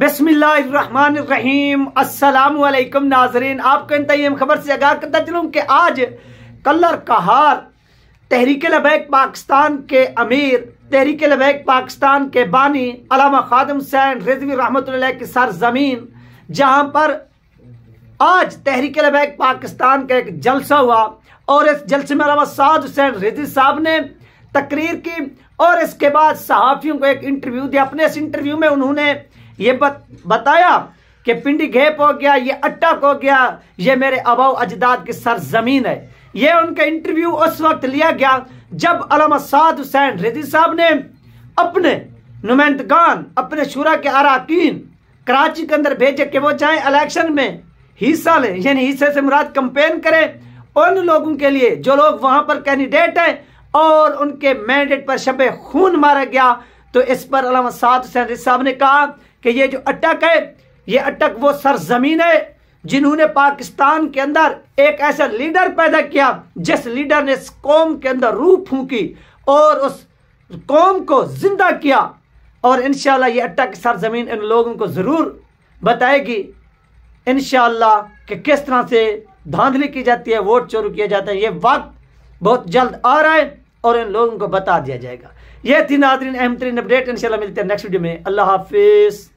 बसमीम असलकम नाजरीन आपको इंतम खबर से आगाह करता चलूँ कि आज कलर का हार तहरीक लबैक पाकिस्तान के अमीर तहरीक लबैक पाकिस्तान के बानी अलामा खादम सैन रिजवी रहमत की सरजमीन जहाँ पर आज तहरीक लबैक पाकिस्तान का एक जलसा हुआ और इस जलसे में अलामा साद हुसैन रिजवी साहब ने तकरीर की और इसके बाद सहाफ़ियों को एक इंटरव्यू दिया अपने इस इंटरव्यू में उन्होंने ये बत, बताया कि पिंडी घेप हो गया ये अटक हो गया ये मेरे अबाव अजदाद की सरजमीन है ये उनका इंटरव्यू उस वक्त लिया गया जब अलम साद हुसैन रेदी साहब ने अपने नुमाइंदगान अपने शुरा के अरकान कराची के अंदर भेजे कि वो चाहे इलेक्शन में हिस्सा लें यानी हिस्से से मुराद कंपेन करें उन लोगों के लिए जो लोग वहां पर कैंडिडेट हैं और उनके मैंडेट पर शबे खून मारा गया तो इस पर साद हुसैन साहब ने कहा कि ये जो अटक है ये अटक वो सरजमीन है जिन्होंने पाकिस्तान के अंदर एक ऐसा लीडर पैदा किया जिस लीडर ने इस कौम के अंदर रूह फूकी और उस कौम को जिंदा किया और इन ये अटक सरजमीन इन लोगों को ज़रूर बताएगी इन कि किस तरह से धांधली की जाती है वोट चोरू किया जाता है ये वक्त बहुत जल्द आ रहा है और इन लोगों को बता दिया जाएगा ये थी नादरीन अहम तरीन अपडेट इनशाला मिलते हैं नेक्स्ट वीडियो में अल्लाह हाफिज़